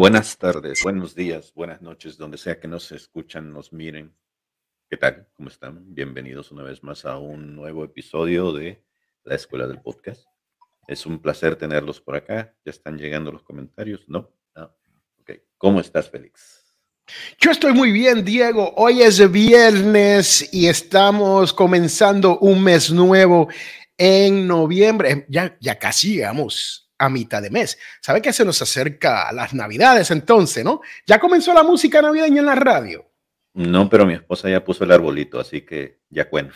buenas tardes, buenos días, buenas noches, donde sea que nos escuchan, nos miren. ¿Qué tal? ¿Cómo están? Bienvenidos una vez más a un nuevo episodio de La Escuela del Podcast. Es un placer tenerlos por acá. ¿Ya están llegando los comentarios? ¿No? Ah, ¿Cómo estás, Félix? Yo estoy muy bien, Diego. Hoy es viernes y estamos comenzando un mes nuevo en noviembre. Ya, ya casi llegamos a mitad de mes. ¿Sabe que se nos acerca a las navidades entonces, no? ¿Ya comenzó la música navideña en la radio? No, pero mi esposa ya puso el arbolito, así que ya cuenta.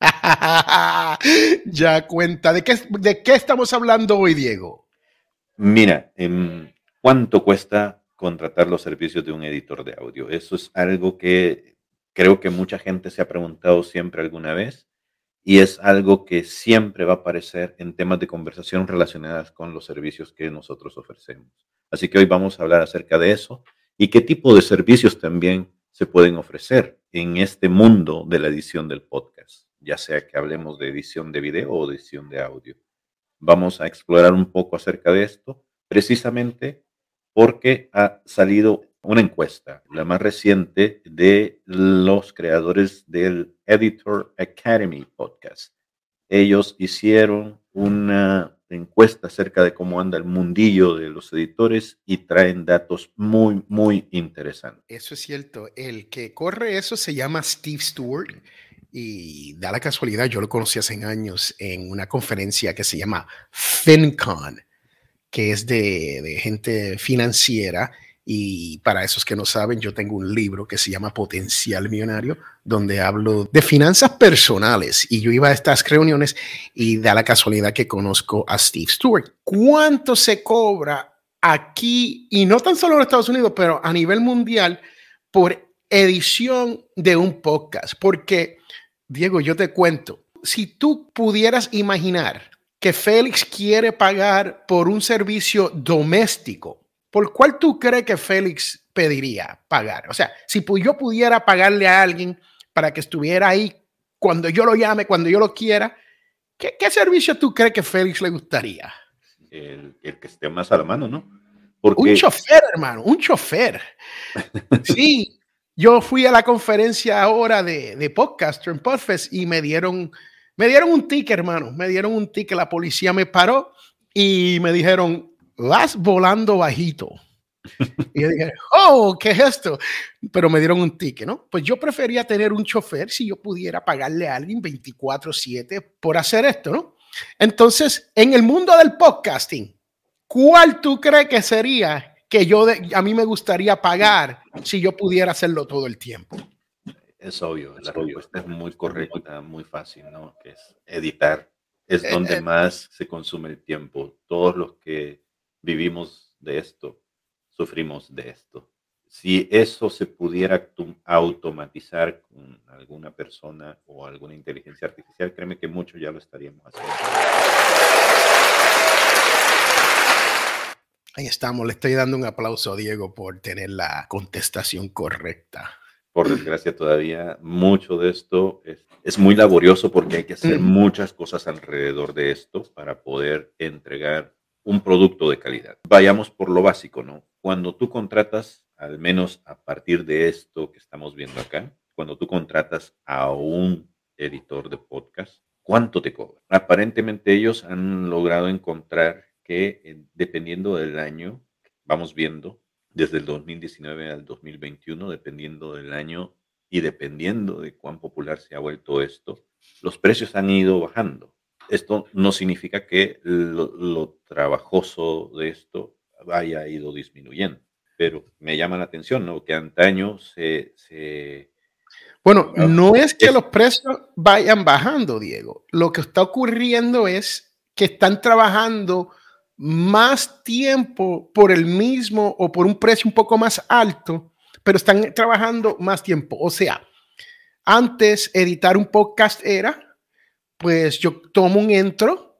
ya cuenta. ¿De qué, ¿De qué estamos hablando hoy, Diego? Mira, em, ¿cuánto cuesta contratar los servicios de un editor de audio? Eso es algo que creo que mucha gente se ha preguntado siempre alguna vez y es algo que siempre va a aparecer en temas de conversación relacionadas con los servicios que nosotros ofrecemos. Así que hoy vamos a hablar acerca de eso y qué tipo de servicios también se pueden ofrecer en este mundo de la edición del podcast, ya sea que hablemos de edición de video o edición de audio. Vamos a explorar un poco acerca de esto, precisamente porque ha salido una encuesta, la más reciente de los creadores del Editor Academy podcast. Ellos hicieron una encuesta acerca de cómo anda el mundillo de los editores y traen datos muy, muy interesantes. Eso es cierto. El que corre eso se llama Steve Stewart y da la casualidad, yo lo conocí hace años en una conferencia que se llama FinCon, que es de, gente financiera y para esos que no saben, yo tengo un libro que se llama Potencial Millonario, donde hablo de finanzas personales. Y yo iba a estas reuniones y da la casualidad que conozco a Steve Stewart. ¿Cuánto se cobra aquí, y no tan solo en Estados Unidos, pero a nivel mundial, por edición de un podcast? Porque, Diego, yo te cuento, si tú pudieras imaginar que Félix quiere pagar por un servicio doméstico, ¿por cuál tú crees que Félix pediría pagar? O sea, si yo pudiera pagarle a alguien para que estuviera ahí cuando yo lo llame, cuando yo lo quiera, ¿qué, servicio tú crees que Félix le gustaría? El, que esté más a la mano, ¿no? Un chofer, hermano, un chofer. Sí, yo fui a la conferencia ahora de, de podcast en Podfest y me dieron, me dieron un ticket, hermano, me dieron un ticket, la policía me paró y me dijeron, vas volando bajito. Y yo dije, oh, ¿qué es esto? Pero me dieron un ticket, ¿no? Pues yo prefería tener un chofer si yo pudiera pagarle a alguien 24/7 por hacer esto, ¿no? Entonces, en el mundo del podcasting, ¿cuál tú crees que sería que yo a mí me gustaría pagar si yo pudiera hacerlo todo el tiempo? Es obvio, es la respuesta es muy correcta, muy fácil, ¿no? Que es editar. Es eh, donde eh. más se consume el tiempo. Todos los que vivimos de esto, sufrimos de esto. Si eso se pudiera automatizar con alguna persona o alguna inteligencia artificial, créeme que mucho ya lo estaríamos haciendo. Ahí estamos, le estoy dando un aplauso a Diego por tener la contestación correcta. Por desgracia todavía mucho de esto es, es muy laborioso porque hay que hacer mm. muchas cosas alrededor de esto para poder entregar un producto de calidad. Vayamos por lo básico, ¿no? Cuando tú contratas, al menos a partir de esto que estamos viendo acá, cuando tú contratas a un editor de podcast, ¿cuánto te cobra? Aparentemente ellos han logrado encontrar que eh, dependiendo del año, vamos viendo, desde el 2019 al 2021, dependiendo del año y dependiendo de cuán popular se ha vuelto esto, los precios han ido bajando. Esto no significa que lo, trabajoso de esto haya ido disminuyendo, pero me llama la atención, ¿no? Que antaño se bueno, ah, no es que los precios vayan bajando, Diego. Lo que está ocurriendo es que están trabajando más tiempo por el mismo o por un precio un poco más alto, pero están trabajando más tiempo. O sea, antes editar un podcast era pues yo tomo un entro,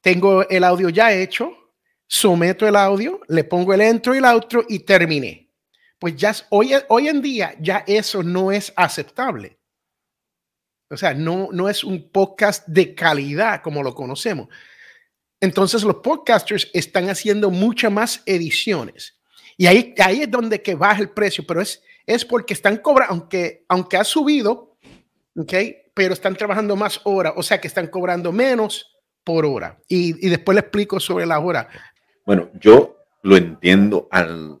tengo el audio ya hecho, someto el audio, le pongo el entro y el outro y terminé. Pues ya hoy, hoy en día ya eso no es aceptable. O sea, no, no es un podcast de calidad como lo conocemos. Entonces los podcasters están haciendo muchas más ediciones. Y ahí, ahí es donde que baja el precio, pero es, es porque están cobrando, aunque, aunque ha subido, ¿ok? Pero están trabajando más horas, o sea que están cobrando menos por hora. Y, después le explico sobre la hora. Bueno, yo lo entiendo al...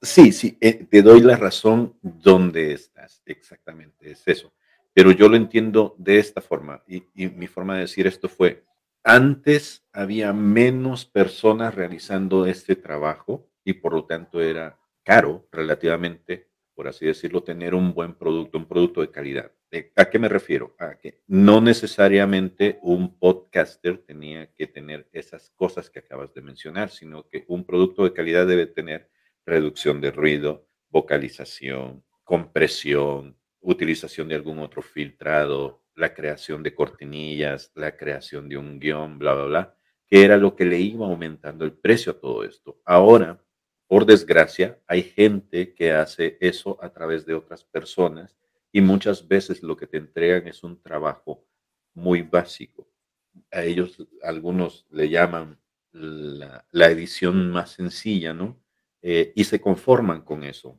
Sí, sí, eh, te doy la razón donde estás, exactamente, es eso. Pero yo lo entiendo de esta forma, y, y mi forma de decir esto fue, antes había menos personas realizando este trabajo y por lo tanto era caro relativamente, por así decirlo, tener un buen producto, un producto de calidad. ¿A qué me refiero? A que no necesariamente un podcaster tenía que tener esas cosas que acabas de mencionar, sino que un producto de calidad debe tener reducción de ruido, vocalización, compresión, utilización de algún otro filtrado, la creación de cortinillas, la creación de un guión, bla, bla, bla, que era lo que le iba aumentando el precio a todo esto. Ahora, por desgracia, hay gente que hace eso a través de otras personas y muchas veces lo que te entregan es un trabajo muy básico. A ellos algunos le llaman la, edición más sencilla, ¿no? Eh, y se conforman con eso.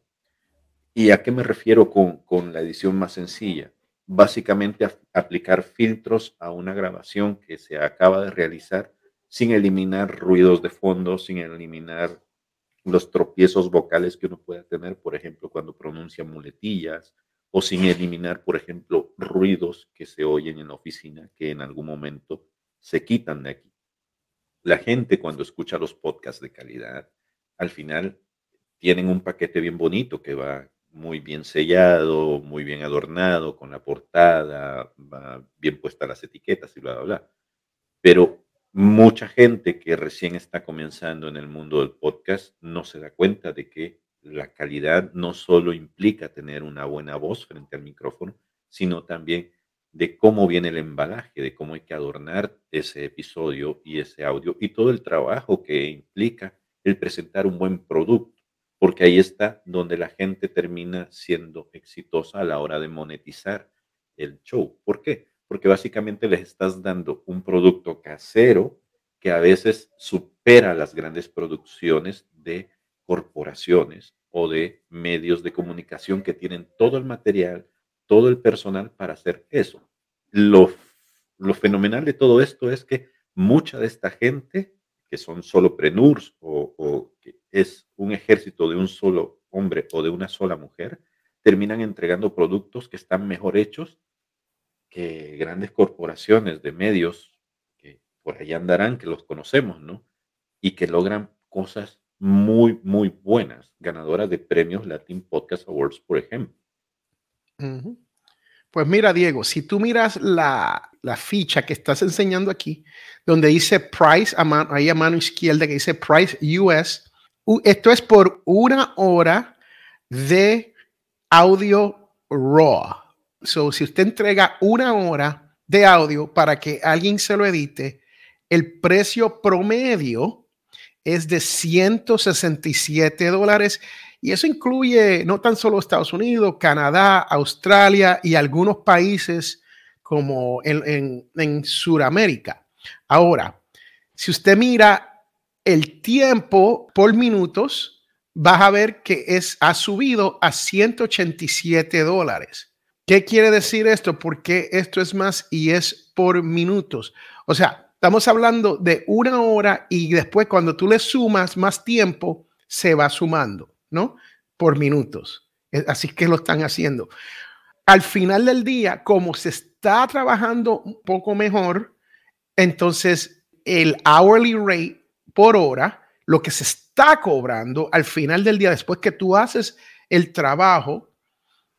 ¿Y a qué me refiero con, con la edición más sencilla? Básicamente aplicar filtros a una grabación que se acaba de realizar sin eliminar ruidos de fondo, sin eliminar los tropiezos vocales que uno pueda tener, por ejemplo, cuando pronuncia muletillas o sin eliminar, por ejemplo, ruidos que se oyen en la oficina que en algún momento se quitan de aquí. La gente cuando escucha los podcasts de calidad, al final tienen un paquete bien bonito que va muy bien sellado, muy bien adornado, con la portada, va bien puesta las etiquetas y bla, bla, bla. Pero mucha gente que recién está comenzando en el mundo del podcast no se da cuenta de que la calidad no solo implica tener una buena voz frente al micrófono, sino también de cómo viene el embalaje, de cómo hay que adornar ese episodio y ese audio y todo el trabajo que implica el presentar un buen producto, porque ahí está donde la gente termina siendo exitosa a la hora de monetizar el show. ¿Por qué? Porque básicamente les estás dando un producto casero que a veces supera las grandes producciones de corporaciones o de medios de comunicación que tienen todo el material, todo el personal para hacer eso. Lo, fenomenal de todo esto es que mucha de esta gente, que son solo prenurs o, que es un ejército de un solo hombre o de una sola mujer, terminan entregando productos que están mejor hechos que grandes corporaciones de medios que por allá andarán, que los conocemos, ¿no? Y que logran cosas muy, muy buenas, ganadoras de premios Latin Podcast Awards, por ejemplo. Pues mira, Diego, si tú miras la, ficha que estás enseñando aquí, donde dice Price, ahí a mano izquierda que dice Price US, esto es por una hora de audio raw. So, si usted entrega una hora de audio para que alguien se lo edite, el precio promedio es de 167 dólares y eso incluye no tan solo Estados Unidos, Canadá, Australia y algunos países como en, en, Sudamérica. Ahora, si usted mira el tiempo por minutos, vas a ver que es, ha subido a 187 dólares. ¿Qué quiere decir esto? Porque esto es más y es por minutos. O sea, Estamos hablando de una hora y después cuando tú le sumas más tiempo, se va sumando, ¿no? Por minutos. Así que lo están haciendo. Al final del día, como se está trabajando un poco mejor, entonces el hourly rate por hora, lo que se está cobrando al final del día, después que tú haces el trabajo,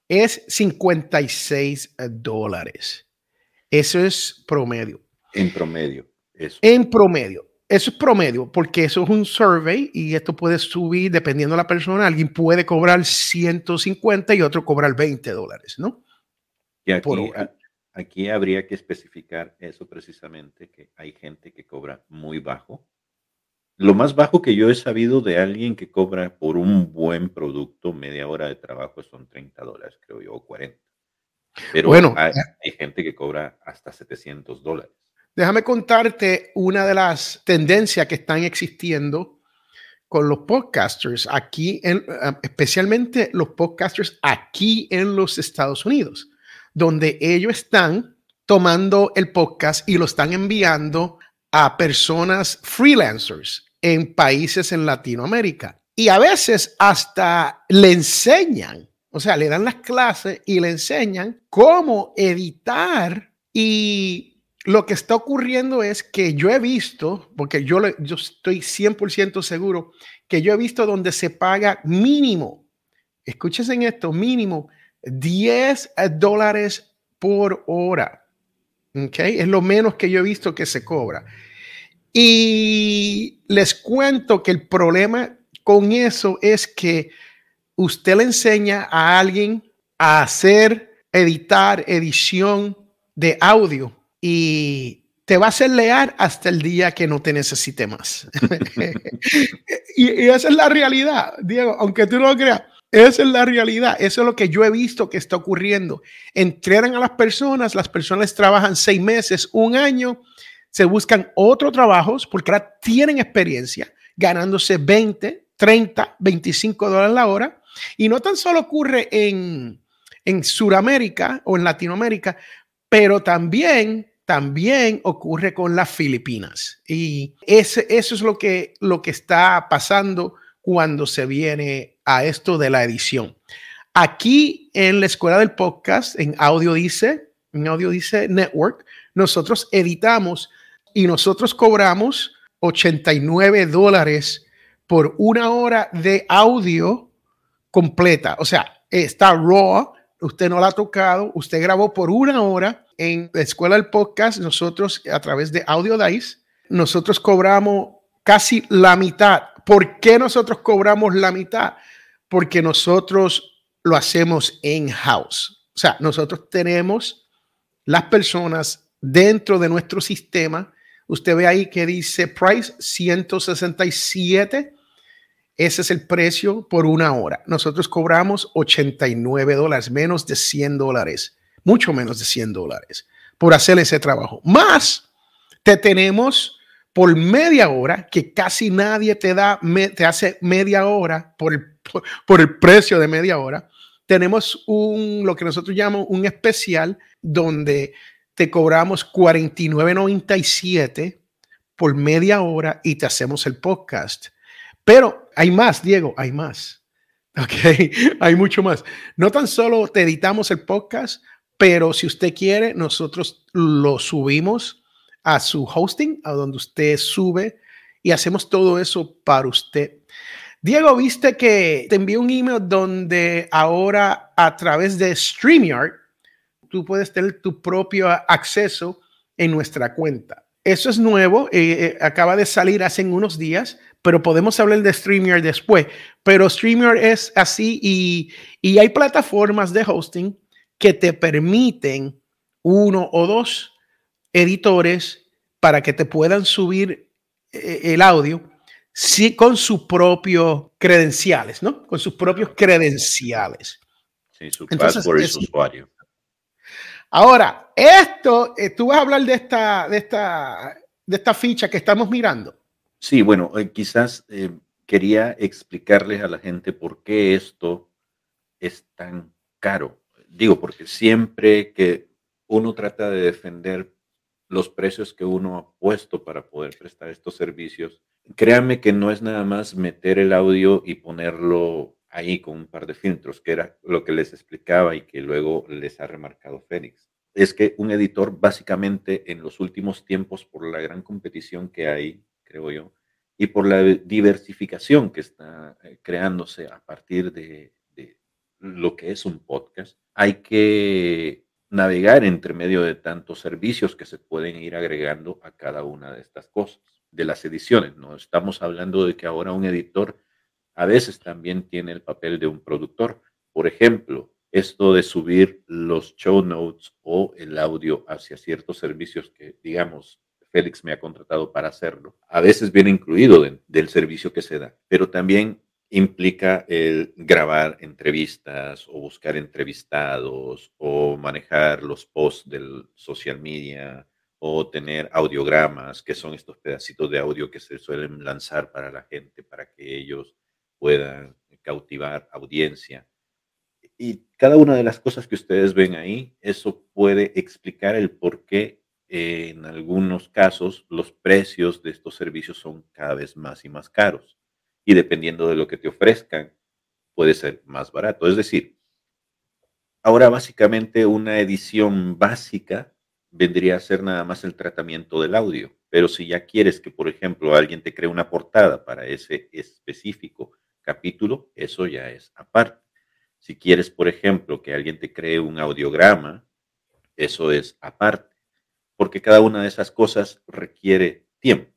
es 56 dólares. Eso es promedio. En promedio. Eso. En promedio. Eso es promedio, porque eso es un survey y esto puede subir dependiendo de la persona. Alguien puede cobrar 150 y otro cobrar 20 dólares, ¿no? Y aquí, habría que especificar eso precisamente, que hay gente que cobra muy bajo. Lo más bajo que yo he sabido de alguien que cobra por un buen producto, media hora de trabajo son 30 dólares, creo yo, o 40. Pero bueno, hay, eh. hay gente que cobra hasta 700 dólares. Déjame contarte una de las tendencias que están existiendo con los podcasters aquí, en, ah, especialmente los podcasters aquí en los Estados Unidos, donde ellos están tomando el podcast y lo están enviando a personas freelancers en países en Latinoamérica. Y a veces hasta le enseñan, o sea, le dan las clases y le enseñan cómo editar y lo que está ocurriendo es que yo he visto, porque yo, estoy 100% seguro, que yo he visto donde se paga mínimo, escúchense en esto, mínimo 10 eh, dólares por hora. Okay? Es lo menos que yo he visto que se cobra. Y les cuento que el problema con eso es que usted le enseña a alguien a hacer, editar, edición de audio y te va a ser leal hasta el día que no te necesite más. y, esa es la realidad, Diego, aunque tú no lo creas, esa es la realidad, eso es lo que yo he visto que está ocurriendo. Entrenan a las personas, las personas trabajan seis meses, un año, se buscan otros trabajos porque ahora tienen experiencia, ganándose 20, 30, 25 dólares la hora. Y no tan solo ocurre en, en Sudamérica o en Latinoamérica, pero también también ocurre con las Filipinas. Y eso es lo que, lo que está pasando cuando se viene a esto de la edición. Aquí en la escuela del podcast, en Audio Dice, en Audio Dice Network, nosotros editamos y nosotros cobramos 89 dólares por una hora de audio completa. O sea, está raw, usted no la ha tocado, usted grabó por una hora en la escuela del podcast, nosotros a través de Audio Dice, nosotros cobramos casi la mitad. ¿Por qué nosotros cobramos la mitad? Porque nosotros lo hacemos en house O sea, nosotros tenemos las personas dentro de nuestro sistema. Usted ve ahí que dice price 167 ese es el precio por una hora. Nosotros cobramos 89 dólares, menos de 100 dólares, mucho menos de 100 dólares por hacer ese trabajo. Más, te tenemos por media hora, que casi nadie te da, te hace media hora por el, el precio de media hora. Tenemos un, lo que nosotros llamamos un especial donde te cobramos 49.97 por media hora y te hacemos el podcast pero hay más, Diego, hay más. Ok, hay mucho más. No tan solo te editamos el podcast, pero si usted quiere, nosotros lo subimos a su hosting, a donde usted sube y hacemos todo eso para usted. Diego, viste que te envié un email donde ahora a través de StreamYard tú puedes tener tu propio acceso en nuestra cuenta. Eso es nuevo, eh, eh, acaba de salir hace unos días pero podemos hablar de StreamYard después. Pero StreamYard es así y, hay plataformas de hosting que te permiten uno o dos editores para que te puedan subir eh, eh, el audio con sus propios credenciales, ¿no? Con sus propios credenciales. Sí, su password usuario. Ahora, esto, eh, tú vas a hablar de esta, de esta, de esta ficha que estamos mirando. Sí, bueno, eh, quizás eh, quería explicarles a la gente por qué esto es tan caro. Digo, porque siempre que uno trata de defender los precios que uno ha puesto para poder prestar estos servicios, créanme que no es nada más meter el audio y ponerlo ahí con un par de filtros, que era lo que les explicaba y que luego les ha remarcado Fénix. Es que un editor básicamente en los últimos tiempos, por la gran competición que hay, creo yo, y por la diversificación que está eh, creándose a partir de, lo que es un podcast, hay que navegar entre medio de tantos servicios que se pueden ir agregando a cada una de estas cosas, de las ediciones. No estamos hablando de que ahora un editor a veces también tiene el papel de un productor. Por ejemplo, esto de subir los show notes o el audio hacia ciertos servicios que, digamos, Félix me ha contratado para hacerlo. A veces viene incluido del servicio que se da, pero también implica el grabar entrevistas o buscar entrevistados o manejar los posts del social media o tener audiogramas, que son estos pedacitos de audio que se suelen lanzar para la gente, para que ellos puedan cautivar audiencia. Y cada una de las cosas que ustedes ven ahí, eso puede explicar el por qué en algunos casos los precios de estos servicios son cada vez más y más caros. Y dependiendo de lo que te ofrezcan, puede ser más barato. Es decir, ahora básicamente una edición básica vendría a ser nada más el tratamiento del audio. Pero si ya quieres que, por ejemplo, alguien te cree una portada para ese específico capítulo, eso ya es aparte. Si quieres, por ejemplo, que alguien te cree un audiograma, eso es aparte porque cada una de esas cosas requiere tiempo.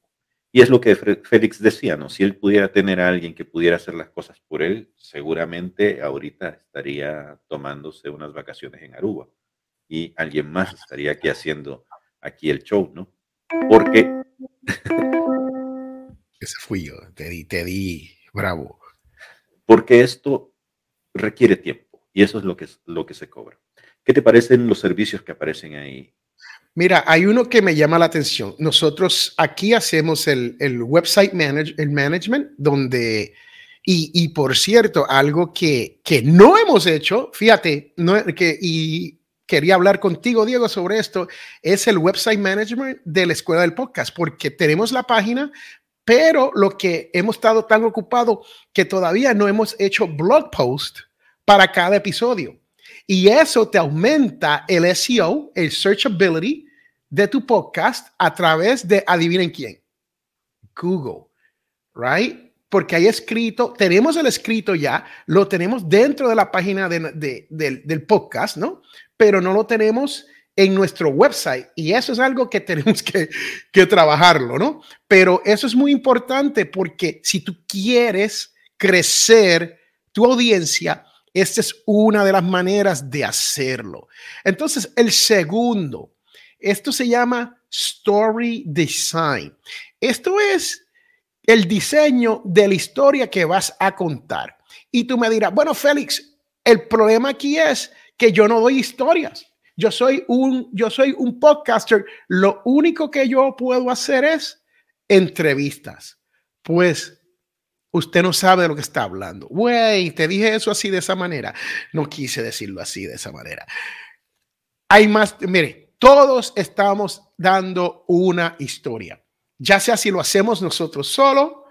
Y es lo que Félix decía, ¿no? Si él pudiera tener a alguien que pudiera hacer las cosas por él, seguramente ahorita estaría tomándose unas vacaciones en Aruba y alguien más estaría aquí haciendo aquí el show, ¿no? Porque... Ese fui yo, te di, te di, bravo. Porque esto requiere tiempo y eso es lo que, lo que se cobra. ¿Qué te parecen los servicios que aparecen ahí? Mira, hay uno que me llama la atención. Nosotros aquí hacemos el, el website manage, el management, donde, y, por cierto, algo que, que, no hemos hecho, fíjate, no, que, y quería hablar contigo, Diego, sobre esto, es el website management de la escuela del podcast, porque tenemos la página, pero lo que hemos estado tan ocupado que todavía no hemos hecho blog post para cada episodio. Y eso te aumenta el SEO, el searchability de tu podcast a través de, adivinen quién, Google, ¿right? Porque hay escrito, tenemos el escrito ya, lo tenemos dentro de la página del, podcast, ¿no? Pero no lo tenemos en nuestro website y eso es algo que tenemos que, que, trabajarlo, ¿no? Pero eso es muy importante porque si tú quieres crecer tu audiencia, esta es una de las maneras de hacerlo. Entonces, el segundo, esto se llama story design. Esto es el diseño de la historia que vas a contar. Y tú me dirás, bueno, Félix, el problema aquí es que yo no doy historias. Yo soy un, yo soy un podcaster. Lo único que yo puedo hacer es entrevistas. Pues usted no sabe de lo que está hablando. Güey, te dije eso así de esa manera. No quise decirlo así de esa manera. Hay más, mire, todos estamos dando una historia, ya sea si lo hacemos nosotros solo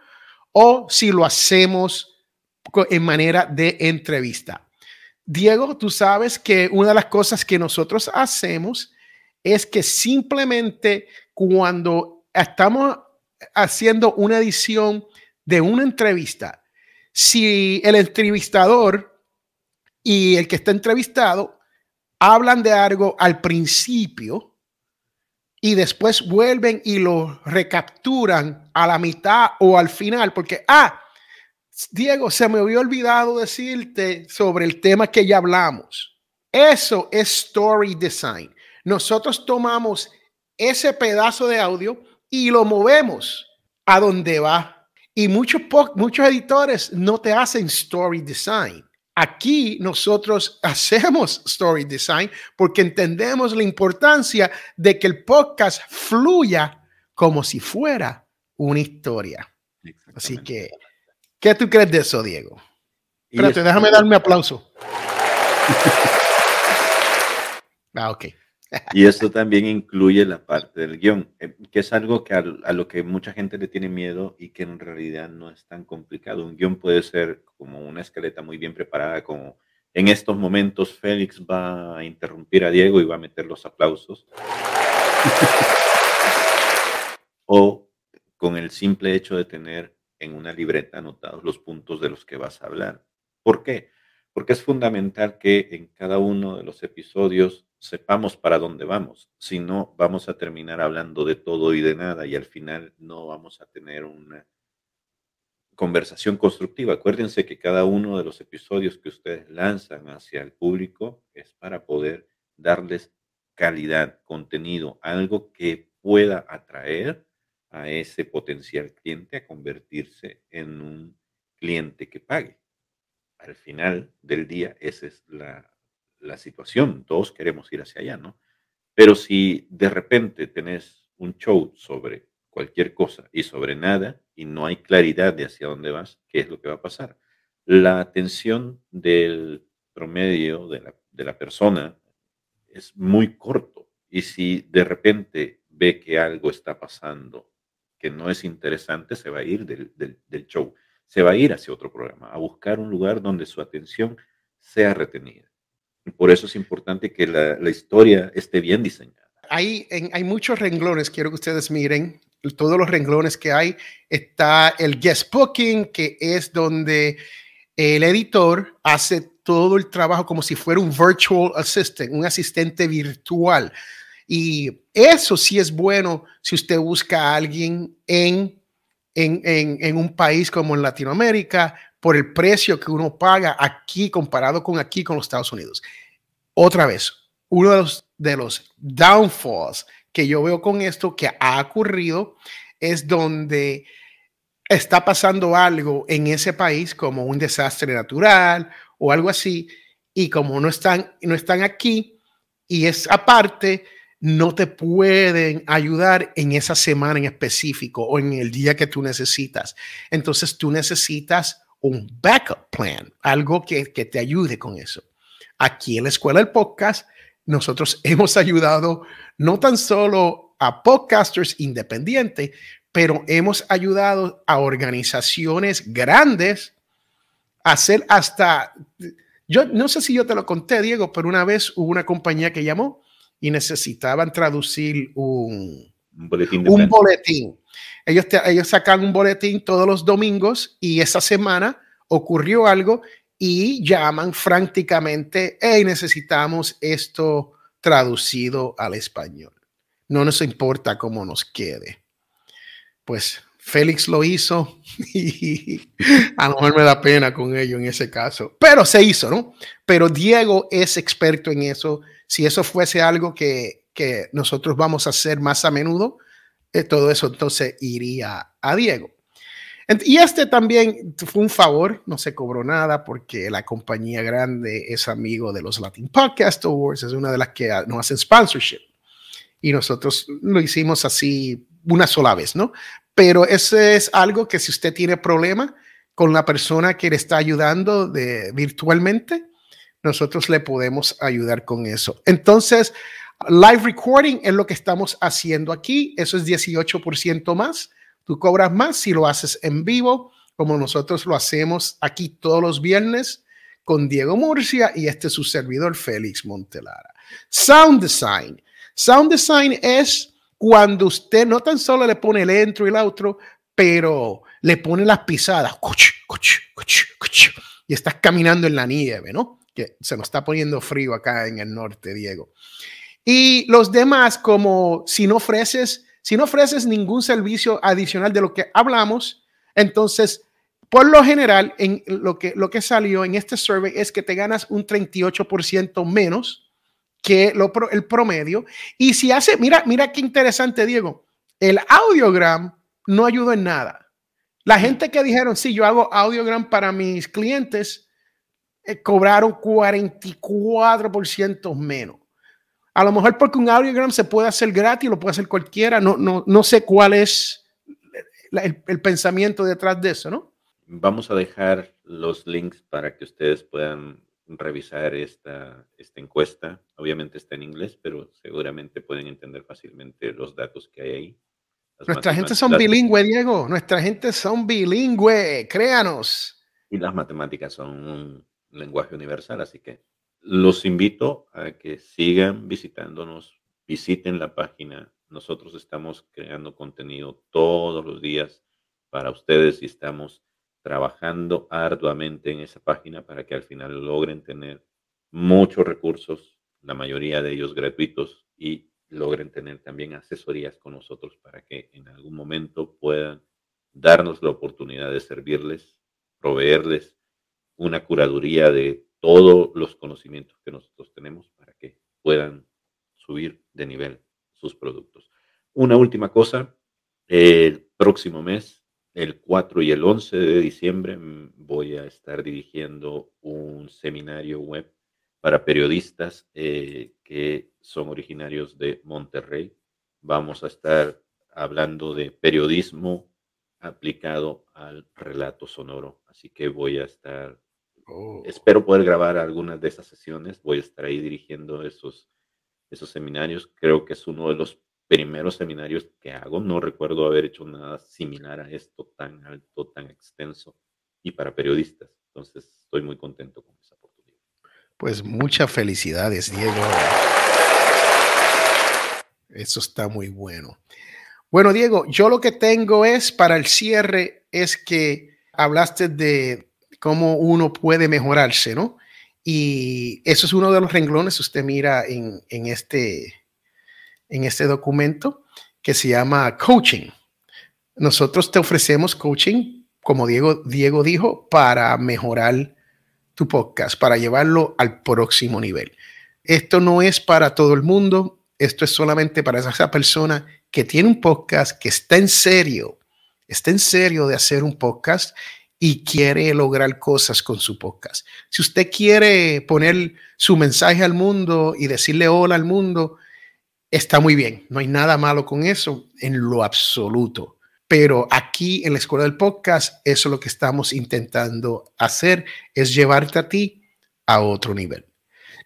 o si lo hacemos en manera de entrevista. Diego, tú sabes que una de las cosas que nosotros hacemos es que simplemente cuando estamos haciendo una edición de una entrevista. Si el entrevistador y el que está entrevistado hablan de algo al principio y después vuelven y lo recapturan a la mitad o al final, porque, ah, Diego, se me había olvidado decirte sobre el tema que ya hablamos. Eso es story design. Nosotros tomamos ese pedazo de audio y lo movemos a donde va y muchos, muchos editores no te hacen story design. Aquí nosotros hacemos story design porque entendemos la importancia de que el podcast fluya como si fuera una historia. Así que, ¿qué tú crees de eso, Diego? Espérate, déjame darme aplauso. ah, ok. Y eso también incluye la parte del guión, eh, que es algo que a, lo que mucha gente le tiene miedo y que en realidad no es tan complicado. Un guión puede ser como una escaleta muy bien preparada, como en estos momentos Félix va a interrumpir a Diego y va a meter los aplausos. o con el simple hecho de tener en una libreta anotados los puntos de los que vas a hablar. ¿Por qué? Porque es fundamental que en cada uno de los episodios sepamos para dónde vamos. Si no, vamos a terminar hablando de todo y de nada y al final no vamos a tener una conversación constructiva. Acuérdense que cada uno de los episodios que ustedes lanzan hacia el público es para poder darles calidad, contenido, algo que pueda atraer a ese potencial cliente a convertirse en un cliente que pague. Al final del día, esa es la la situación, todos queremos ir hacia allá, ¿no? Pero si de repente tenés un show sobre cualquier cosa y sobre nada y no hay claridad de hacia dónde vas, ¿qué es lo que va a pasar? La atención del promedio de la, persona es muy corto y si de repente ve que algo está pasando que no es interesante, se va a ir del show, se va a ir hacia otro programa, a buscar un lugar donde su atención sea retenida por eso es importante que la, historia esté bien diseñada. Hay, hay muchos renglones, quiero que ustedes miren, todos los renglones que hay. Está el guest booking, que es donde el editor hace todo el trabajo como si fuera un virtual assistant, un asistente virtual. Y eso sí es bueno si usted busca a alguien en en, un país como en Latinoamérica por el precio que uno paga aquí comparado con aquí con los Estados Unidos. Otra vez, uno de los, downfalls que yo veo con esto que ha ocurrido es donde está pasando algo en ese país como un desastre natural o algo así y como no están, no están aquí y es aparte, no te pueden ayudar en esa semana en específico o en el día que tú necesitas. Entonces tú necesitas un backup plan, algo que, te ayude con eso. Aquí en la escuela del podcast, nosotros hemos ayudado no tan solo a podcasters independientes, pero hemos ayudado a organizaciones grandes a hacer hasta, yo no sé si yo te lo conté, Diego, pero una vez hubo una compañía que llamó y necesitaban traducir un, un boletín. Un boletín. Ellos, ellos sacan un boletín todos los domingos y esa semana ocurrió algo y llaman fránticamente. hey, necesitamos esto traducido al español. No nos importa cómo nos quede. Pues Félix lo hizo y a lo mejor me da pena con ello en ese caso, pero se hizo, ¿no? Pero Diego es experto en eso si eso fuese algo que, nosotros vamos a hacer más a menudo, eh, todo eso entonces iría a Diego. Y este también fue un favor, no se cobró nada porque la compañía grande es amigo de los Latin Podcast Awards, es una de las que ah, no hacen sponsorship. Y nosotros lo hicimos así una sola vez, ¿no? Pero eso es algo que si usted tiene problema con la persona que le está ayudando de, virtualmente, nosotros le podemos ayudar con eso. Entonces, live recording es lo que estamos haciendo aquí. Eso es 18% más. Tú cobras más si lo haces en vivo, como nosotros lo hacemos aquí todos los viernes con Diego Murcia y este es su servidor Félix Montelara. Sound design. Sound design es cuando usted no tan solo le pone el entro y el outro, pero le pone las pisadas. Y estás caminando en la nieve, ¿no? se nos está poniendo frío acá en el norte, Diego. Y los demás, como si no ofreces, si no ofreces ningún servicio adicional de lo que hablamos, entonces, por lo general, en lo que, lo que salió en este survey es que te ganas un 38% menos que el promedio. Y si hace, mira, mira qué interesante, Diego, el audiogram no ayudó en nada. La gente que dijeron, sí, yo hago audiogram para mis clientes, eh, cobraron 44% menos. A lo mejor porque un audiogram se puede hacer gratis, lo puede hacer cualquiera, no, no, no sé cuál es el, pensamiento detrás de eso, ¿no? Vamos a dejar los links para que ustedes puedan revisar esta, esta encuesta. Obviamente está en inglés, pero seguramente pueden entender fácilmente los datos que hay ahí. Nuestra gente son bilingüe, Diego. Nuestra gente son bilingüe, créanos. Y las matemáticas son lenguaje universal. Así que los invito a que sigan visitándonos, visiten la página. Nosotros estamos creando contenido todos los días para ustedes y estamos trabajando arduamente en esa página para que al final logren tener muchos recursos, la mayoría de ellos gratuitos, y logren tener también asesorías con nosotros para que en algún momento puedan darnos la oportunidad de servirles, proveerles una curaduría de todos los conocimientos que nosotros tenemos para que puedan subir de nivel sus productos. Una última cosa, el próximo mes, el 4 y el 11 de diciembre, mm, voy a estar dirigiendo un seminario web para periodistas eh, que son originarios de Monterrey. Vamos a estar hablando de periodismo aplicado al relato sonoro, así que voy a estar Oh. Espero poder grabar algunas de esas sesiones. Voy a estar ahí dirigiendo esos, esos seminarios. Creo que es uno de los primeros seminarios que hago. No recuerdo haber hecho nada similar a esto tan alto, tan extenso y para periodistas. Entonces, estoy muy contento con esa oportunidad. Pues muchas felicidades, Diego. Eso está muy bueno. Bueno, Diego, yo lo que tengo es para el cierre es que hablaste de cómo uno puede mejorarse, ¿no? Y eso es uno de los renglones, usted mira en, este, en este documento que se llama coaching. Nosotros te ofrecemos coaching, como Diego, Diego dijo, para mejorar tu podcast, para llevarlo al próximo nivel. Esto no es para todo el mundo, esto es solamente para esa persona que tiene un podcast, que está en serio, está en serio de hacer un podcast y quiere lograr cosas con su podcast. Si usted quiere poner su mensaje al mundo y decirle hola al mundo, está muy bien. No hay nada malo con eso en lo absoluto. Pero aquí en la escuela del podcast, eso es lo que estamos intentando hacer, es llevarte a ti a otro nivel.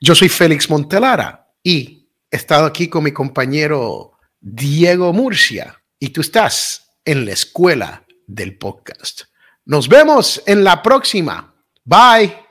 Yo soy Félix Montelara y he estado aquí con mi compañero Diego Murcia y tú estás en la escuela del podcast. Nos vemos en la próxima. Bye.